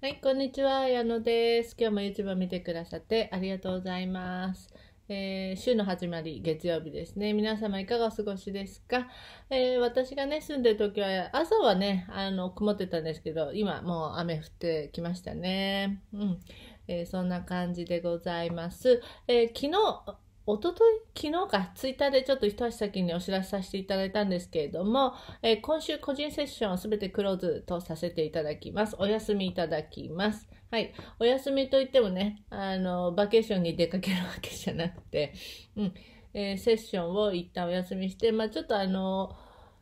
はい、こんにちは、矢野です。今日も YouTube 見てくださってありがとうございます。えー、週の始まり、月曜日ですね。皆様いかがお過ごしですか、えー、私がね、住んでる時は、朝はね、あの、曇ってたんですけど、今もう雨降ってきましたね。うん。えー、そんな感じでございます。え昨日、一昨日昨日か、ツイッターでちょっと一足先にお知らせさせていただいたんですけれども、えー、今週個人セッションをすべてクローズとさせていただきます。お休みいただきます。はい。お休みといってもね、あの、バケーションに出かけるわけじゃなくて、うん、えー、セッションを一旦お休みして、まあちょっとあの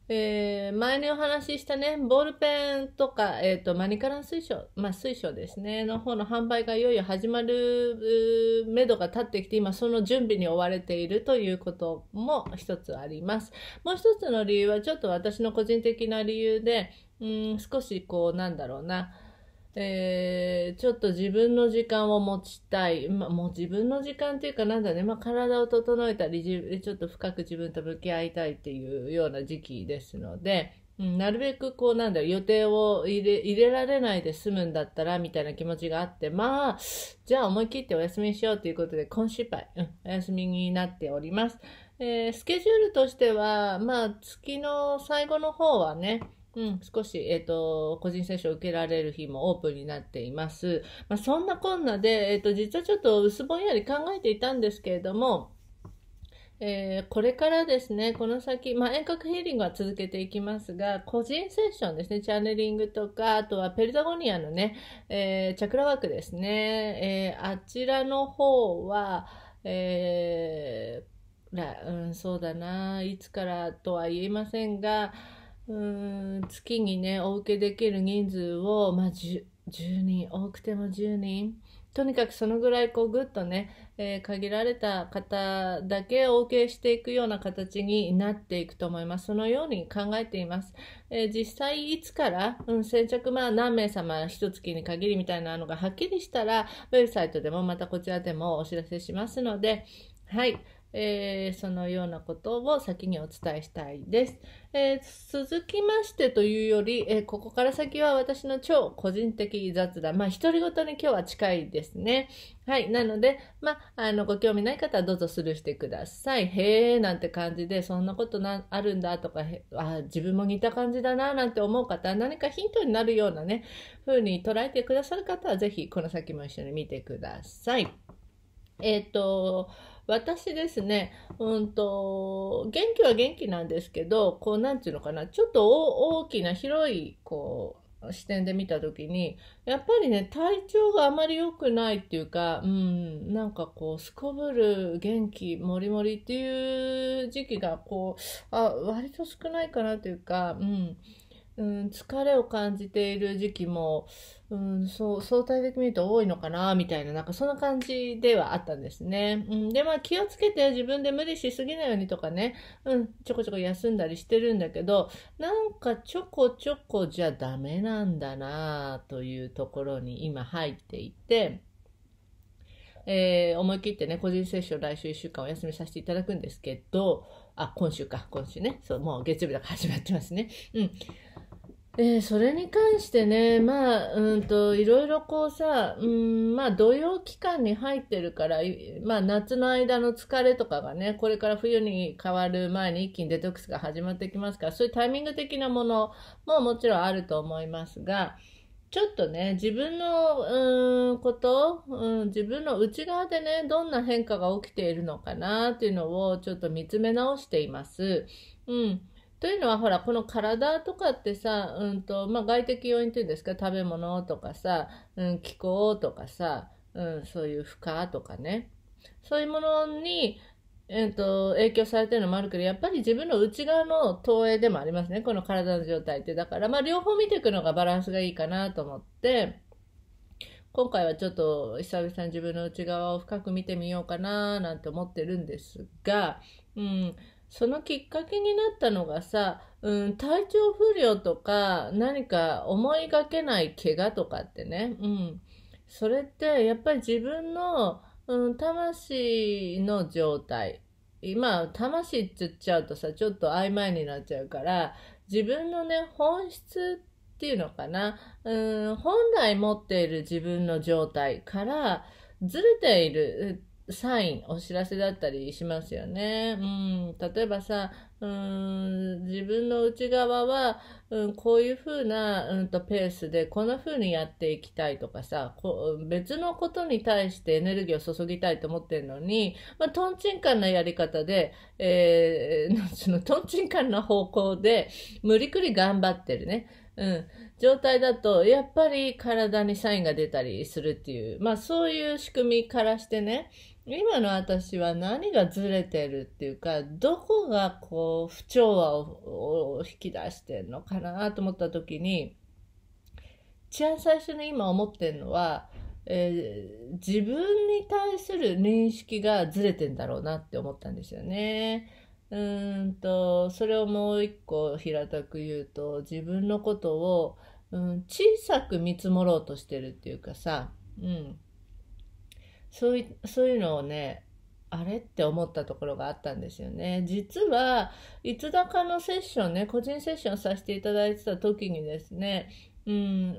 えー、前にお話ししたね、ボールペンとか、えっ、ー、と、マニカラン水晶、まあ、水晶ですね、の方の販売がいよいよ始まる、目処が立ってきて、今その準備に追われているということも一つあります。もう一つの理由は、ちょっと私の個人的な理由で、うん、少しこう、なんだろうな、えー、ちょっと自分の時間を持ちたい。まあ、もう自分の時間っていうかなんだね。まあ、体を整えたり、ちょっと深く自分と向き合いたいっていうような時期ですので、うん、なるべくこうなんだ予定を入れ、入れられないで済むんだったらみたいな気持ちがあって、まあ、じゃあ思い切ってお休みしようということで、今週敗、うん、お休みになっております。えー、スケジュールとしては、まあ、月の最後の方はね、うん、少し、えっ、ー、と、個人接種を受けられる日もオープンになっています。まあ、そんなこんなで、えっ、ー、と、実はちょっと薄ぼんやり考えていたんですけれども、えー、これからですね、この先、まあ、遠隔ヒーリングは続けていきますが、個人セッションですね、チャネリングとか、あとはペルタゴニアのね、えー、チャクラワークですね、えー、あちらの方は、えー、うん、そうだな、いつからとは言えませんが、うん月にねお受けできる人数を、まあ10、10, 人多くても10人とにかくそのぐらいこうぐっとね、えー、限られた方だけお受けしていくような形になっていくと思いますそのように考えています、えー、実際いつから、うん、先着まあ何名様一月に限りみたいなのがはっきりしたらウェブサイトでもまたこちらでもお知らせしますのではい。えー、そのようなことを先にお伝えしたいです。えー、続きましてというより、えー、ここから先は私の超個人的雑談。まあ、独り言に今日は近いですね。はい。なので、まあ、あの、ご興味ない方はどうぞスルーしてください。へーなんて感じで、そんなことな、あるんだとか、あ自分も似た感じだななんて思う方、何かヒントになるようなね、風に捉えてくださる方は、ぜひこの先も一緒に見てください。えっ、ー、と、私ですね、うんと、元気は元気なんですけど、こう、なんていうのかな、ちょっと大きな広い、こう、視点で見た時に、やっぱりね、体調があまり良くないっていうか、うん、なんかこう、すこぶる元気、もりもりっていう時期が、こう、あ、割と少ないかなというか、うん、うん、疲れを感じている時期も、うん、そう相対的に見ると多いのかなみたいななんかそんな感じではあったんですね。うん、でまあ気をつけて自分で無理しすぎないようにとかね、うん、ちょこちょこ休んだりしてるんだけどなんかちょこちょこじゃダメなんだなというところに今入っていて。えー、思い切ってね、個人セッション来週1週間お休みさせていただくんですけど、あ、今週か、今週ね。そう、もう月曜日だから始まってますね。うん。えー、それに関してね、まあ、うんと、いろいろこうさ、うん、まあ、土曜期間に入ってるから、まあ、夏の間の疲れとかがね、これから冬に変わる前に一気にデトックスが始まってきますから、そういうタイミング的なものももちろんあると思いますが、ちょっとね、自分の、うん、こと、うん、自分の内側でね、どんな変化が起きているのかなっていうのをちょっと見つめ直しています。うん。というのはほらこの体とかってさ、うんとまあ、外的要因っていうんですか食べ物とかさ、うん、気候とかさ、うん、そういう負荷とかねそういうものに、えーと、影響されてるのもあるけどやっぱり自分の内側の投影でもありますねこの体の状態ってだから、まあ、両方見ていくのがバランスがいいかなと思って今回はちょっと久々に自分の内側を深く見てみようかななんて思ってるんですが、うん、そのきっかけになったのがさ、うん、体調不良とか何か思いがけない怪我とかってね、うん、それってやっぱり自分の、うん、魂の状態今魂って言っちゃうとさちょっと曖昧になっちゃうから自分のね本質っていうのかな、うん、本来持っている自分の状態からずれているサイン、お知らせだったりしますよね。うん、例えばさ、うん、自分の内側は、うん、こういう風な、うん、とペースで、こんな風にやっていきたいとかさこ、別のことに対してエネルギーを注ぎたいと思ってるのに、まあ、トンチンカンなやり方で、えー、そのトンチンカンな方向で、無理くり頑張ってるね。うん、状態だと、やっぱり体にサインが出たりするっていう、まあそういう仕組みからしてね、今の私は何がずれてるっていうか、どこがこう不調和を引き出してんのかなと思った時に、一番最初に今思ってるのは、えー、自分に対する認識がずれてんだろうなって思ったんですよね。うんとそれをもう一個平たく言うと自分のことを、うん、小さく見積もろうとしてるっていうかさ、うん、そういそういうのをねあれって思ったところがあったんですよね。実はいつだかのセッションね、個人セッションさせていただいてた時にですね、う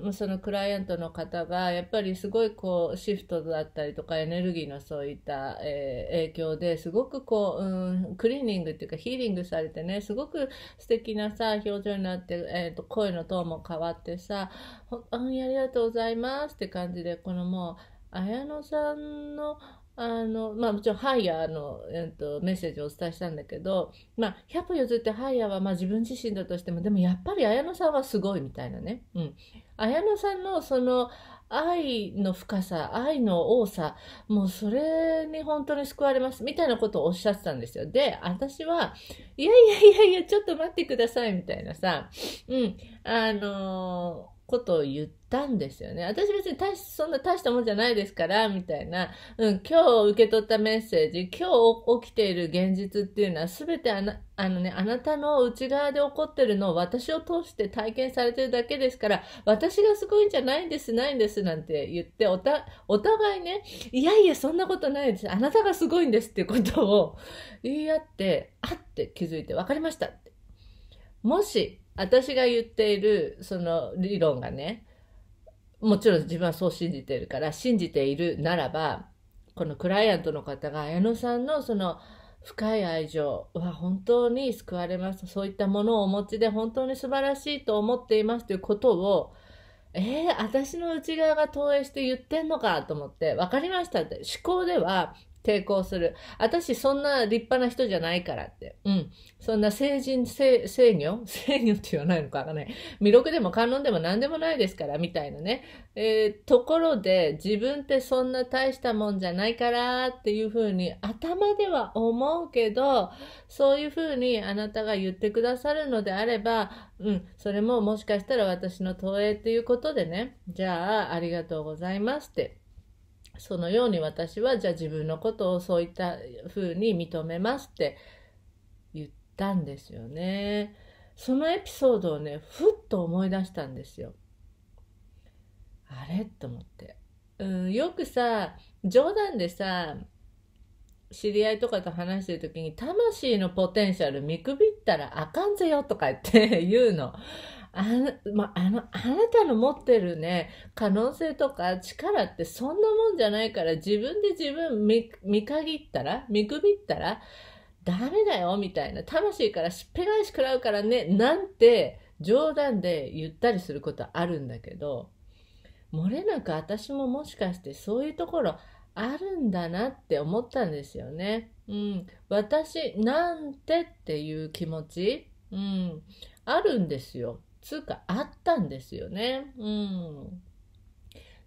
ん、そのクライアントの方がやっぱりすごいこうシフトだったりとかエネルギーのそういった、えー、影響ですごくこう、うん、クリーニングっていうかヒーリングされてねすごく素敵なさ表情になって、えーと、声のトーンも変わってさ「本当にありがとうございます」って感じでこのもう綾乃さんのあの、まあもちろんハイヤーの、えっと、メッセージをお伝えしたんだけど、まあ、100歩譲ってハイヤーはまあ自分自身だとしても、でもやっぱり綾野さんはすごいみたいなね。うん。綾野さんのその愛の深さ、愛の多さ、もうそれに本当に救われます、みたいなことをおっしゃってたんですよ。で、私は、いやいやいやいや、ちょっと待ってください、みたいなさ、うん、あのー、ことを言って、たんですよね。私別に大し、そんな大したもんじゃないですから、みたいな。うん、今日受け取ったメッセージ、今日起きている現実っていうのは全てあな、あのね、あなたの内側で起こってるのを私を通して体験されてるだけですから、私がすごいんじゃないんです、ないんです、なんて言って、おた、お互いね、いやいや、そんなことないです。あなたがすごいんですっていうことを 言い合って、あって気づいて、分かりましたもし、私が言っている、その理論がね、もちろん自分はそう信じているから信じているならばこのクライアントの方が矢野さんのその深い愛情は本当に救われますそういったものをお持ちで本当に素晴らしいと思っていますということをえー、私の内側が投影して言ってんのかと思って分かりましたって思考では抵抗する。私そんな立派な人じゃないからって。うん。そんな成人、制御制御って言わないのかなね。魅力でも観音でも何でもないですから、みたいなね。えー、ところで、自分ってそんな大したもんじゃないからっていうふうに頭では思うけど、そういうふうにあなたが言ってくださるのであれば、うん、それももしかしたら私の投影っていうことでね、じゃあありがとうございますって。そのように私はじゃあ自分のことをそういった風に認めますって言ったんですよね。そのエピソードをね、ふっと思い出したんですよ。あれと思って。うん、よくさ、冗談でさ、知り合いとかと話してる時に、魂のポテンシャル見くびったらあかんぜよとか言って言うの。あの、まあ、の、あなたの持ってるね、可能性とか力ってそんなもんじゃないから、自分で自分見、見限ったら、見くびったら、ダメだよ、みたいな。魂からしっぺ返し食らうからね、なんて、冗談で言ったりすることあるんだけど、漏れなく私ももしかしてそういうところあるんだなって思ったんですよね。うん。私なんてっていう気持ち、うん。あるんですよ。つうかあったんですよね。うん。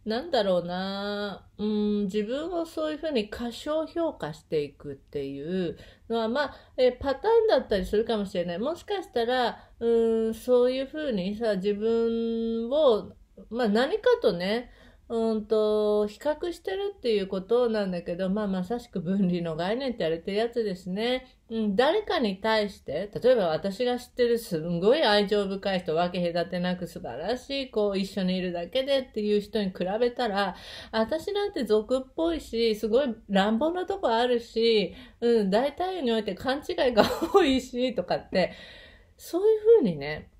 なんだろうな、うん、自分をそういうふうに過小評価していくっていうのは、まあ、えパターンだったりするかもしれない。もしかしたら、うん、そういうふうにさ、自分を、まあ、何かとね、うんと、比較してるっていうことなんだけど、まあまさしく分離の概念って言れてるやつですね。うん、誰かに対して、例えば私が知ってるすんごい愛情深い人、分け隔てなく素晴らしい、こう一緒にいるだけでっていう人に比べたら、私なんて俗っぽいし、すごい乱暴なとこあるし、うん、大体において勘違いが多いし、とかって、そういうふうにね、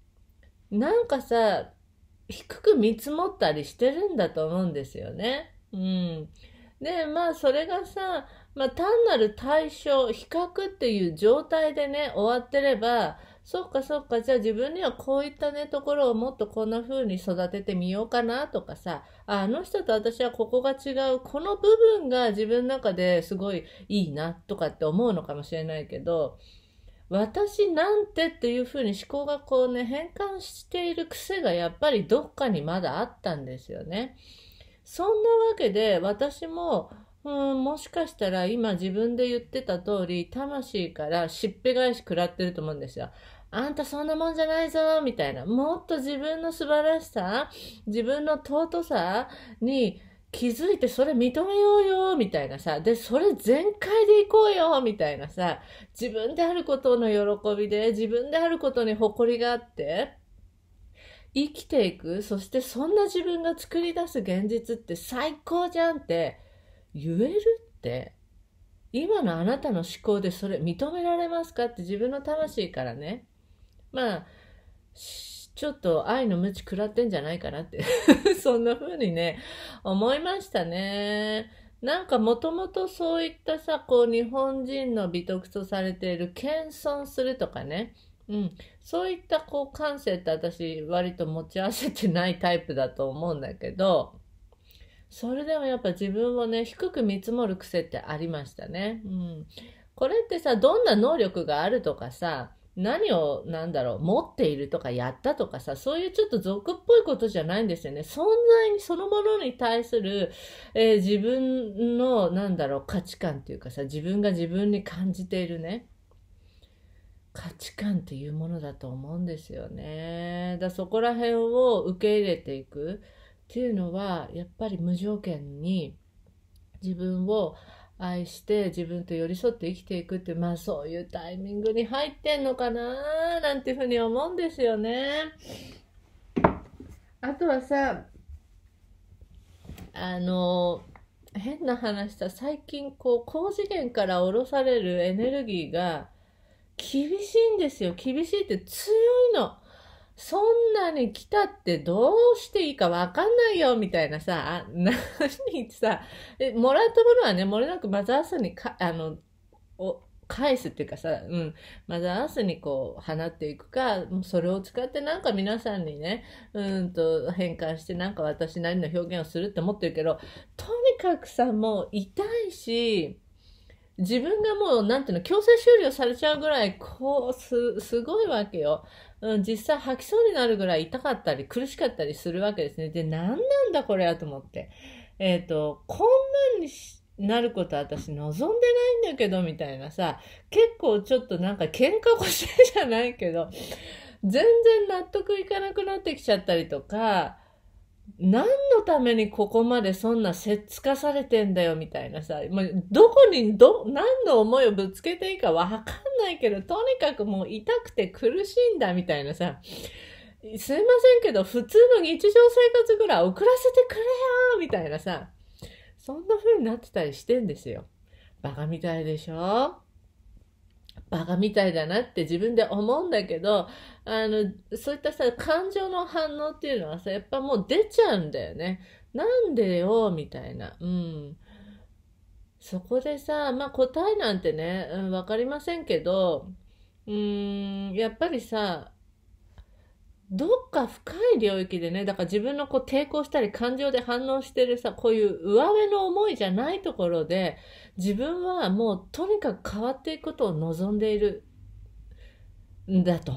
なんかさ、低く見積もったりしてるんだと思うんですよね。うん。で、まあそれがさ、まあ単なる対象、比較っていう状態でね、終わってれば、そっかそっか、じゃあ自分にはこういったね、ところをもっとこんな風に育ててみようかなとかさ、あの人と私はここが違う、この部分が自分の中ですごいいいなとかって思うのかもしれないけど、私なんてっていうふうに思考がこうね、変換している癖がやっぱりどっかにまだあったんですよね。そんなわけで私も、うん、もしかしたら今自分で言ってた通り、魂からしっぺ返し食らってると思うんですよ。あんたそんなもんじゃないぞみたいな。もっと自分の素晴らしさ、自分の尊さに気づいてそれ認めようよ、みたいなさ。で、それ全開でいこうよ、みたいなさ。自分であることの喜びで、自分であることに誇りがあって、生きていく、そしてそんな自分が作り出す現実って最高じゃんって言えるって、今のあなたの思考でそれ認められますかって自分の魂からね。まあ、ちょっと愛の無知食らってんじゃないかなって そんな風にね、思いましたね。なんかもともとそういったさ、こう日本人の美徳とされている謙遜するとかね、うん、そういったこう感性って私割と持ち合わせてないタイプだと思うんだけど、それでもやっぱ自分をね、低く見積もる癖ってありましたね。うん。これってさ、どんな能力があるとかさ、何を、なんだろう、持っているとかやったとかさ、そういうちょっと俗っぽいことじゃないんですよね。存在そのものに対する、えー、自分の、なんだろう、価値観っていうかさ、自分が自分に感じているね。価値観っていうものだと思うんですよね。だそこら辺を受け入れていくっていうのは、やっぱり無条件に自分を愛して自分と寄り添って生きていくってまあそういうタイミングに入ってんのかななんていうふうに思うんですよね。あとはさあの変な話さ最近こう高次元から降ろされるエネルギーが厳しいんですよ厳しいって強いの。そんなに来たってどうしていいかわかんないよ、みたいなさ、あ、何ってさ、え、もらったものはね、もれなくマザースにか、あの、お、返すっていうかさ、うん、マザーースにこう、放っていくか、それを使ってなんか皆さんにね、うんと変換してなんか私なりの表現をするって思ってるけど、とにかくさ、もう痛いし、自分がもう、なんていうの、強制終了されちゃうぐらい、こう、す、すごいわけよ。うん、実際吐きそうになるぐらい痛かったり、苦しかったりするわけですね。で、なんなんだこれやと思って。えっ、ー、と、こんなんにし、なること私望んでないんだけど、みたいなさ、結構ちょっとなんか喧嘩腰じゃないけど、全然納得いかなくなってきちゃったりとか、何のためにここまでそんなせっつかされてんだよみたいなさ、もうどこにど、何の思いをぶつけていいかわかんないけど、とにかくもう痛くて苦しいんだみたいなさ、すいませんけど、普通の日常生活ぐらい遅らせてくれよみたいなさ、そんな風になってたりしてんですよ。バカみたいでしょバカみたいだなって自分で思うんだけど、あの、そういったさ、感情の反応っていうのはさ、やっぱもう出ちゃうんだよね。なんでよ、みたいな。うん。そこでさ、まあ答えなんてね、わ、うん、かりませんけど、うーん、やっぱりさ、どっか深い領域でね、だから自分のこう抵抗したり感情で反応してるさ、こういう上辺の思いじゃないところで、自分はもうとにかく変わっていくことを望んでいるんだと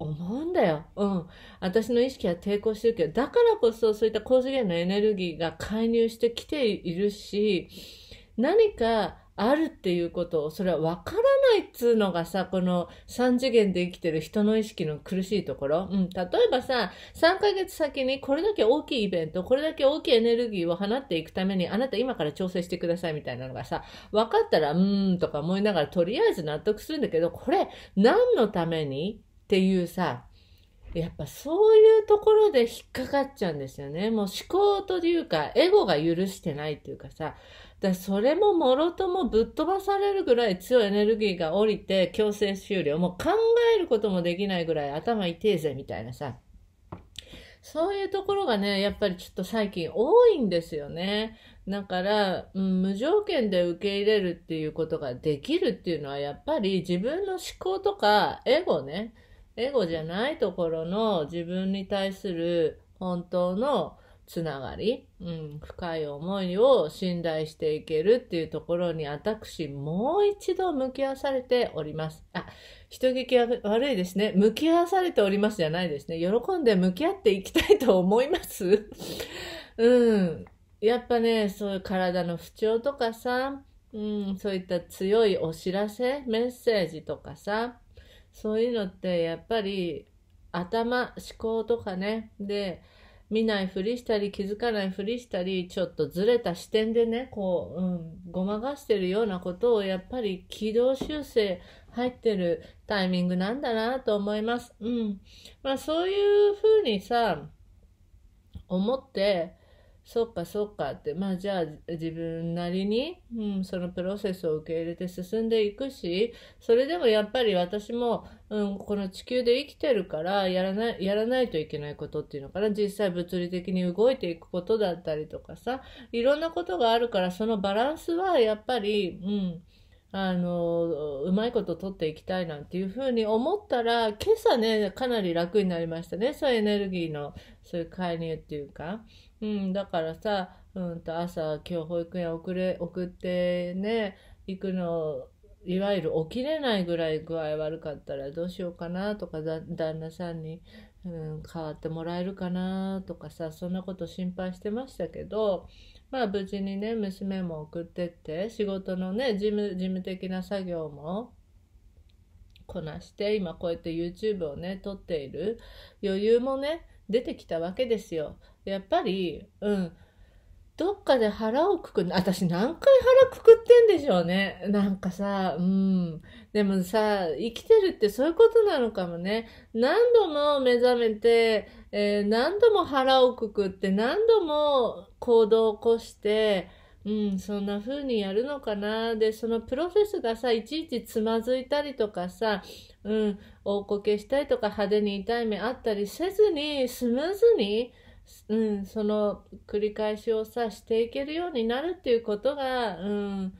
思うんだよ。うん。私の意識は抵抗してるけど、だからこそそういった高次元のエネルギーが介入してきているし、何かあるっていうことを、それは分からないっつうのがさ、この3次元で生きてる人の意識の苦しいところ。うん、例えばさ、3ヶ月先にこれだけ大きいイベント、これだけ大きいエネルギーを放っていくために、あなた今から調整してくださいみたいなのがさ、分かったら、うーんとか思いながら、とりあえず納得するんだけど、これ、何のためにっていうさ、やっぱそういうところで引っかかっちゃうんですよね。もう思考というか、エゴが許してないというかさ、だそれももろともぶっ飛ばされるぐらい強いエネルギーが降りて強制終了。もう考えることもできないぐらい頭痛えぜみたいなさ。そういうところがね、やっぱりちょっと最近多いんですよね。だから、うん、無条件で受け入れるっていうことができるっていうのは、やっぱり自分の思考とか、エゴね、エゴじゃないところの自分に対する本当のつながり、うん、深い思いを信頼していけるっていうところに私もう一度向き合わされております。あ、人聞きは悪いですね。向き合わされておりますじゃないですね。喜んで向き合っていきたいと思います。うん。やっぱね、そういう体の不調とかさ、うん、そういった強いお知らせ、メッセージとかさ、そういうのってやっぱり頭、思考とかね、で、見ないふりしたり気づかないふりしたりちょっとずれた視点でねこう、うん、ごまかしてるようなことをやっぱり軌道修正入ってるタイミングなんだなと思います。うん。まあそういうふうにさ、思って、そっかそっかって、まあじゃあ自分なりに、うん、そのプロセスを受け入れて進んでいくし、それでもやっぱり私も、うん、この地球で生きてるから、やらない、やらないといけないことっていうのかな。実際物理的に動いていくことだったりとかさ、いろんなことがあるから、そのバランスはやっぱり、うん、あの、うまいこと取っていきたいなんていうふうに思ったら、今朝ね、かなり楽になりましたね。そういうエネルギーの、そういう介入っていうか。うん、だからさ、うんと朝、今日保育園送れ、送ってね、行くの、いわゆる起きれないぐらい具合悪かったらどうしようかなとか、旦那さんに、うん、変わってもらえるかなとかさ、そんなこと心配してましたけど、まあ無事にね、娘も送ってって、仕事のね、事務、事務的な作業もこなして、今こうやって YouTube をね、撮っている余裕もね、出てきたわけですよ。やっぱり、うん。どっかで腹をくく、私何回腹くくってんでしょうね。なんかさ、うん。でもさ、生きてるってそういうことなのかもね。何度も目覚めて、えー、何度も腹をくくって、何度も行動を起こして、うん、そんな風にやるのかな。で、そのプロセスがさ、いちいちつまずいたりとかさ、うん、大こけしたりとか派手に痛い目あったりせずに、スムーズに、うん、その繰り返しをさ、していけるようになるっていうことが、うん、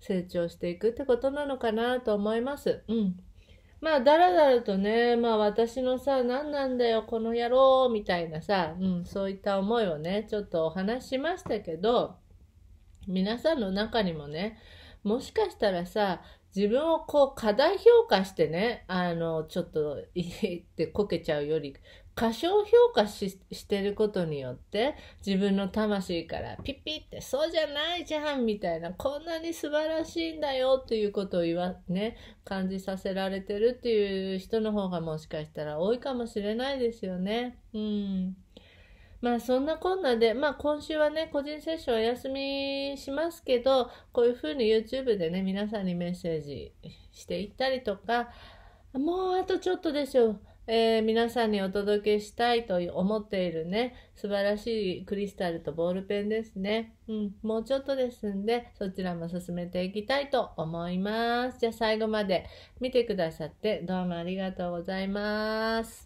成長していくってことなのかなと思います。うん。まあ、だらだらとね、まあ私のさ、何なんだよ、この野郎、みたいなさ、うん、そういった思いをね、ちょっとお話ししましたけど、皆さんの中にもね、もしかしたらさ、自分をこう過大評価してね、あの、ちょっと、いってこけちゃうより過小評価してることによって自分の魂からピッピってそうじゃないじゃんみたいなこんなに素晴らしいんだよっていうことを言わね感じさせられてるっていう人の方がもしかしたら多いかもしれないですよね。うんまあそんなこんなで、まあ今週はね、個人セッションお休みしますけど、こういう風に YouTube でね、皆さんにメッセージしていったりとか、もうあとちょっとですよ。えー、皆さんにお届けしたいと思っているね、素晴らしいクリスタルとボールペンですね。うん、もうちょっとですんで、そちらも進めていきたいと思います。じゃあ最後まで見てくださってどうもありがとうございます。